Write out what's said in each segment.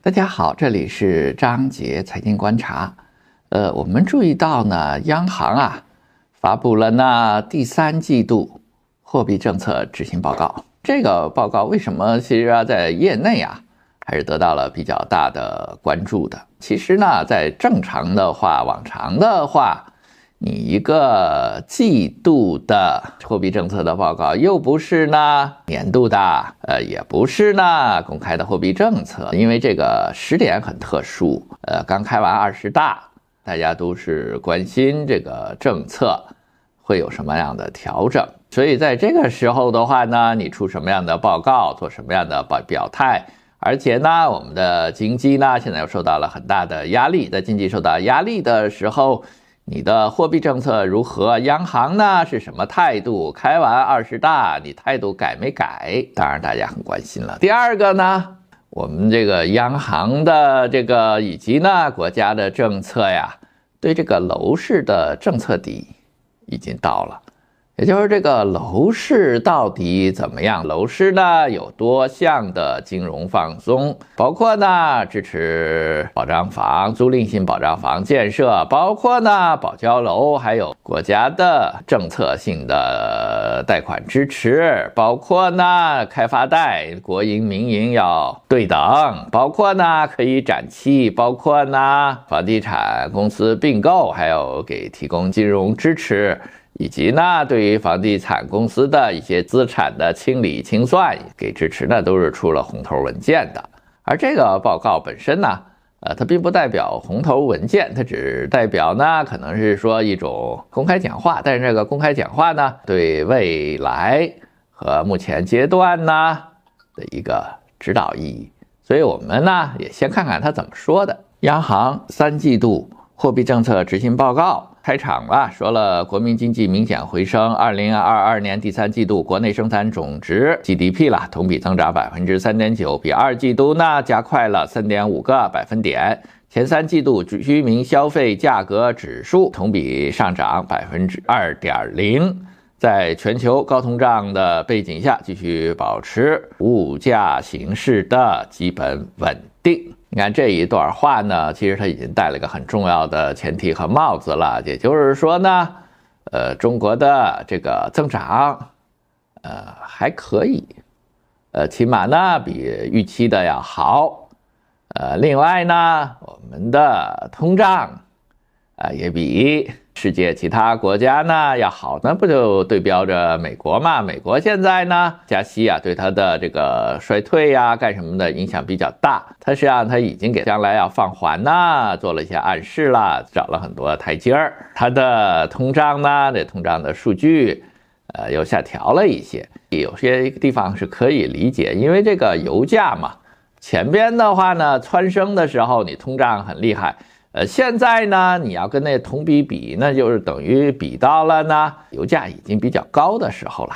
大家好，这里是张杰财经观察。呃，我们注意到呢，央行啊发布了那第三季度货币政策执行报告。这个报告为什么其实啊在业内啊还是得到了比较大的关注的？其实呢，在正常的话，往常的话。你一个季度的货币政策的报告又不是呢？年度的，呃，也不是呢。公开的货币政策，因为这个时点很特殊，呃，刚开完二十大，大家都是关心这个政策会有什么样的调整。所以在这个时候的话呢，你出什么样的报告，做什么样的表表态，而且呢，我们的经济呢，现在又受到了很大的压力。在经济受到压力的时候。你的货币政策如何？央行呢是什么态度？开完二十大，你态度改没改？当然，大家很关心了。第二个呢，我们这个央行的这个以及呢国家的政策呀，对这个楼市的政策底已经到了。也就是这个楼市到底怎么样？楼市呢有多项的金融放松，包括呢支持保障房、租赁性保障房建设，包括呢保交楼，还有国家的政策性的贷款支持，包括呢开发贷、国营民营要对等，包括呢可以展期，包括呢房地产公司并购，还有给提供金融支持。以及呢，对于房地产公司的一些资产的清理清算给支持，呢，都是出了红头文件的。而这个报告本身呢，呃，它并不代表红头文件，它只代表呢，可能是说一种公开讲话。但是这个公开讲话呢，对未来和目前阶段呢的一个指导意义。所以我们呢，也先看看他怎么说的。央行三季度货币政策执行报告。开场了，说了国民经济明显回升。二零二二年第三季度国内生产总值 GDP 了，同比增长百分之三点九，比二季度呢加快了三点五个百分点。前三季度居民消费价格指数同比上涨百分之二点零，在全球高通胀的背景下，继续保持物价形势的基本稳定。你看这一段话呢，其实他已经戴了个很重要的前提和帽子了，也就是说呢，呃，中国的这个增长，呃，还可以，呃，起码呢比预期的要好，呃，另外呢，我们的通胀。啊，也比世界其他国家呢要好，那不就对标着美国嘛？美国现在呢加息啊，对它的这个衰退呀，干什么的影响比较大。它实际上它已经给将来要放缓呐做了一些暗示了，找了很多台阶儿。它的通胀呢，这通胀的数据，呃，又下调了一些，有些地方是可以理解，因为这个油价嘛，前边的话呢蹿升的时候，你通胀很厉害。呃，现在呢，你要跟那同比比，那就是等于比到了呢，油价已经比较高的时候了，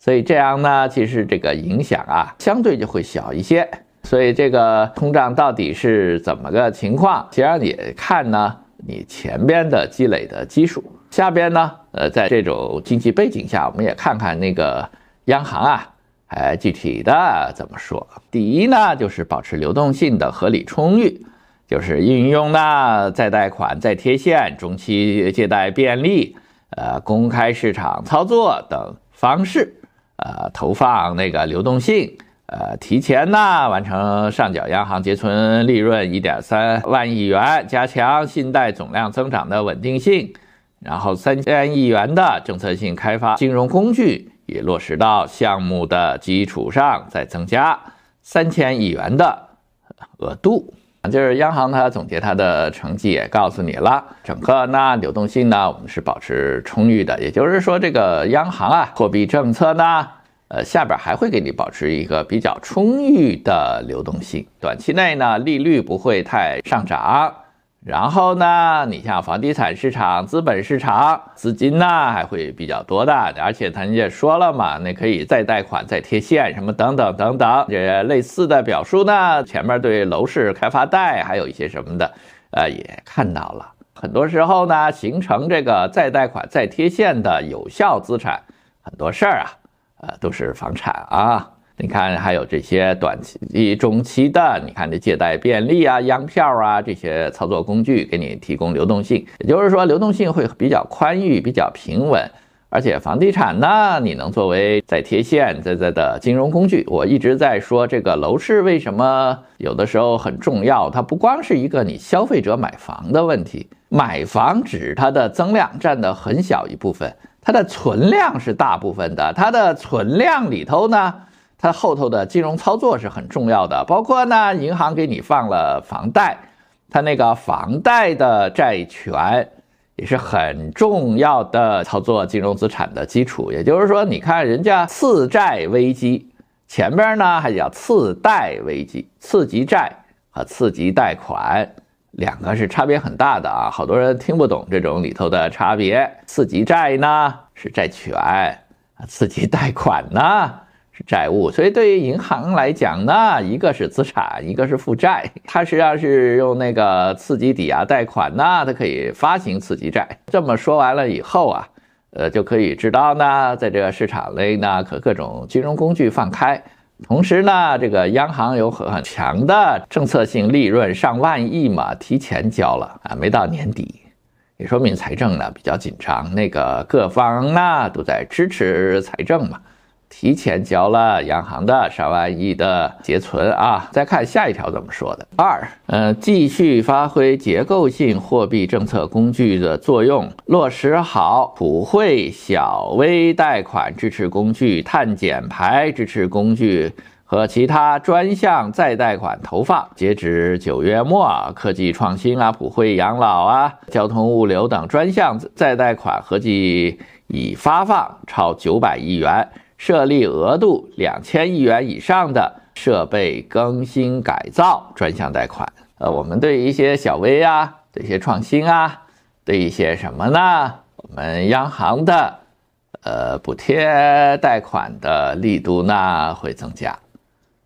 所以这样呢，其实这个影响啊，相对就会小一些。所以这个通胀到底是怎么个情况，其实也看呢，你前边的积累的基础，下边呢，呃，在这种经济背景下，我们也看看那个央行啊，哎，具体的怎么说？第一呢，就是保持流动性的合理充裕。就是运用呢，再贷款、再贴现、中期借贷便利、呃，公开市场操作等方式，呃，投放那个流动性，呃，提前呢完成上缴央行结存利润一点三万亿元，加强信贷总量增长的稳定性。然后三千亿元的政策性开发金融工具也落实到项目的基础上，再增加三千亿元的额度。就是央行它总结它的成绩也告诉你了，整个呢流动性呢，我们是保持充裕的，也就是说这个央行啊货币政策呢，呃下边还会给你保持一个比较充裕的流动性，短期内呢利率不会太上涨。然后呢，你像房地产市场、资本市场资金呢，还会比较多的。而且咱也说了嘛，那可以再贷款、再贴现什么等等等等，这类似的表述呢，前面对楼市、开发贷还有一些什么的，呃，也看到了。很多时候呢，形成这个再贷款、再贴现的有效资产，很多事儿啊，呃，都是房产啊。你看，还有这些短期、中期的，你看这借贷便利啊、央票啊这些操作工具，给你提供流动性。也就是说，流动性会比较宽裕、比较平稳。而且房地产呢，你能作为再贴现、再再的金融工具。我一直在说这个楼市为什么有的时候很重要，它不光是一个你消费者买房的问题，买房只它的增量占的很小一部分，它的存量是大部分的。它的存量里头呢？它后头的金融操作是很重要的，包括呢，银行给你放了房贷，它那个房贷的债权也是很重要的操作，金融资产的基础。也就是说，你看人家次债危机，前边呢还叫次贷危机，次级债和次级贷款两个是差别很大的啊，好多人听不懂这种里头的差别。次级债呢是债权，啊，次级贷款呢。债务，所以对于银行来讲呢，一个是资产，一个是负债。它实际上是用那个刺激抵押贷款呐，它可以发行刺激债。这么说完了以后啊，呃，就可以知道呢，在这个市场内呢，可各种金融工具放开。同时呢，这个央行有很很强的政策性利润，上万亿嘛，提前交了啊，没到年底，也说明财政呢比较紧张。那个各方呢都在支持财政嘛。提前交了央行的上万亿的结存啊！再看下一条怎么说的？二，嗯，继续发挥结构性货币政策工具的作用，落实好普惠小微贷款支持工具、碳减排支持工具和其他专项再贷款投放。截止九月末，科技创新啊、普惠养老啊、交通物流等专项再贷款合计已发放超九百亿元。设立额度两千亿元以上的设备更新改造专项贷款，呃，我们对一些小微啊、对一些创新啊、对一些什么呢？我们央行的呃补贴贷款的力度呢会增加，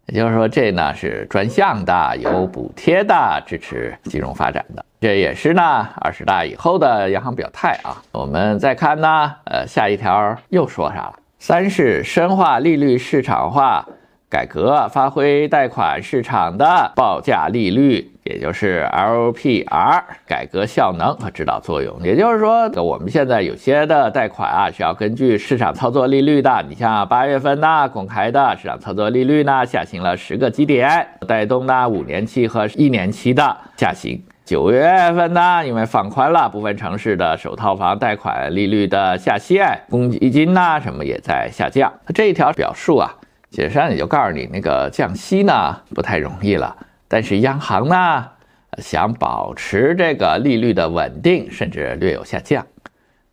也就是说，这呢是专项的，有补贴的支持金融发展的，这也是呢二十大以后的央行表态啊。我们再看呢，呃，下一条又说啥了？三是深化利率市场化改革，发挥贷款市场的报价利率，也就是 LPR 改革效能和指导作用。也就是说，我们现在有些的贷款啊，是要根据市场操作利率的。你像八月份呐，公开的市场操作利率呢，下行了十个基点，带动呢五年期和一年期的下行。九月份呢，因为放宽了部分城市的首套房贷款利率的下限，公积金呐什么也在下降。这一条表述啊，实际上也就告诉你，那个降息呢不太容易了。但是央行呢想保持这个利率的稳定，甚至略有下降。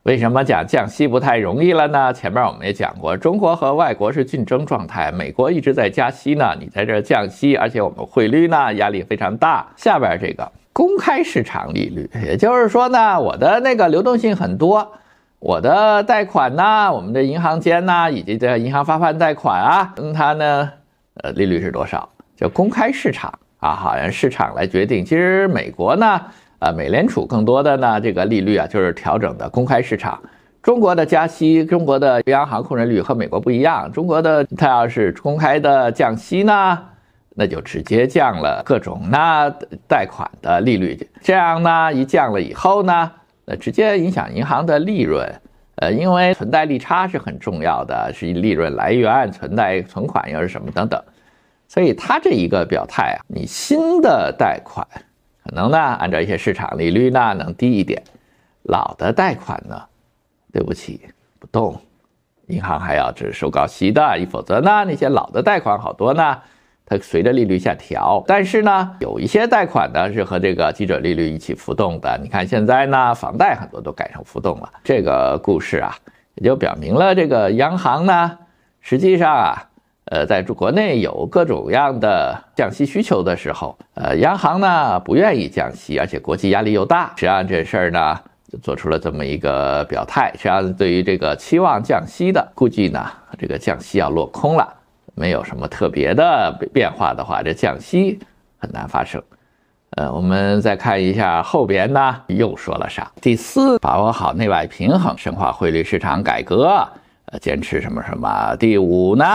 为什么讲降息不太容易了呢？前面我们也讲过，中国和外国是竞争状态，美国一直在加息呢，你在这儿降息，而且我们汇率呢压力非常大。下边这个。公开市场利率，也就是说呢，我的那个流动性很多，我的贷款呢，我们的银行间呢，以及这银行发放贷款啊，嗯、它呢，呃，利率是多少，叫公开市场啊，好像市场来决定。其实美国呢，呃，美联储更多的呢，这个利率啊，就是调整的公开市场。中国的加息，中国的央行控制率和美国不一样，中国的它要是公开的降息呢？那就直接降了各种那贷款的利率，这样呢一降了以后呢，那直接影响银行的利润，呃，因为存贷利差是很重要的，是利润来源，存贷存款又是什么等等，所以他这一个表态啊，你新的贷款可能呢按照一些市场利率呢能低一点，老的贷款呢，对不起不动，银行还要只收高息的，一否则呢那些老的贷款好多呢。它随着利率下调，但是呢，有一些贷款呢是和这个基准利率一起浮动的。你看现在呢，房贷很多都改成浮动了。这个故事啊，也就表明了这个央行呢，实际上啊，呃，在国内有各种样的降息需求的时候，呃，央行呢不愿意降息，而且国际压力又大，实际上这事儿呢就做出了这么一个表态。实际上，对于这个期望降息的，估计呢，这个降息要落空了。没有什么特别的变化的话，这降息很难发生。呃，我们再看一下后边呢，又说了啥？第四，把握好内外平衡，深化汇率市场改革，呃，坚持什么什么。第五呢，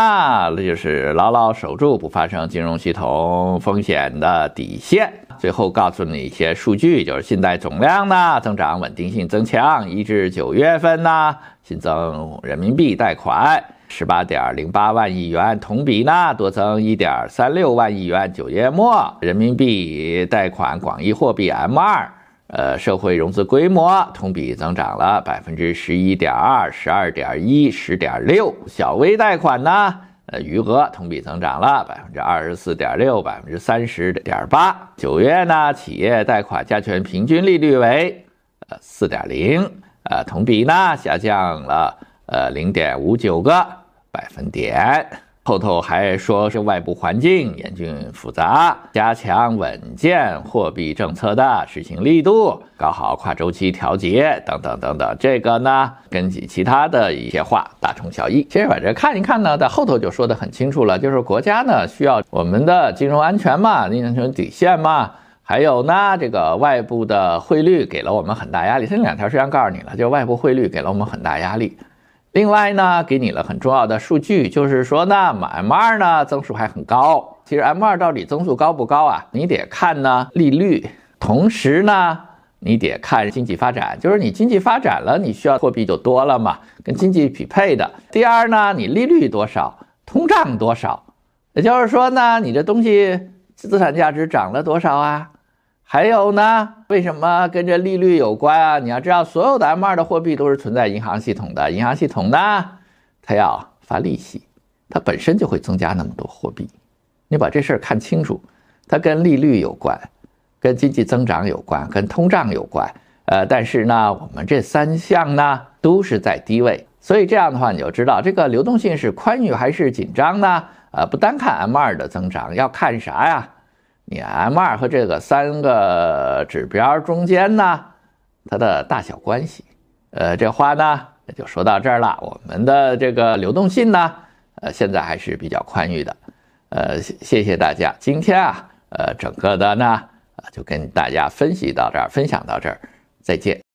那就是牢牢守住不发生金融系统风险的底线。最后告诉你一些数据，就是信贷总量呢增长稳定性增强，一至九月份呢新增人民币贷款。十八点零八万亿元，同比呢多增一点三六万亿元。九月末人民币贷款广义货币 M 二，呃，社会融资规模同比增长了百分之十一点二、十二点一、十点六。小微贷款呢，呃，余额同比增长了百分之二十四点六、百分之三十点八。九月呢，企业贷款加权平均利率为呃四点零，呃，同比呢下降了。呃，零点五九个百分点，后头还说是外部环境严峻复杂，加强稳健货币政策的执行力度，搞好跨周期调节等等等等。这个呢，跟据其他的一些话大同小异。其实把这看一看呢，在后头就说得很清楚了，就是国家呢需要我们的金融安全嘛，金融底线嘛。还有呢，这个外部的汇率给了我们很大压力。这两条实际上告诉你了，就外部汇率给了我们很大压力。另外呢，给你了很重要的数据，就是说，呢，买 M 二呢，增速还很高。其实 M 二到底增速高不高啊？你得看呢利率，同时呢，你得看经济发展。就是你经济发展了，你需要货币就多了嘛，跟经济匹配的。第二呢，你利率多少，通胀多少，也就是说呢，你这东西资产价值涨了多少啊？还有呢？为什么跟这利率有关啊？你要知道，所有的 M2 的货币都是存在银行系统的，银行系统呢，它要发利息，它本身就会增加那么多货币。你把这事儿看清楚，它跟利率有关，跟经济增长有关，跟通胀有关。呃，但是呢，我们这三项呢都是在低位，所以这样的话，你就知道这个流动性是宽裕还是紧张呢？呃，不单看 M2 的增长，要看啥呀？你 M 二和这个三个指标中间呢，它的大小关系，呃，这话呢就说到这儿了。我们的这个流动性呢，呃，现在还是比较宽裕的。呃，谢谢大家。今天啊，呃，整个的呢就跟大家分析到这儿，分享到这儿，再见。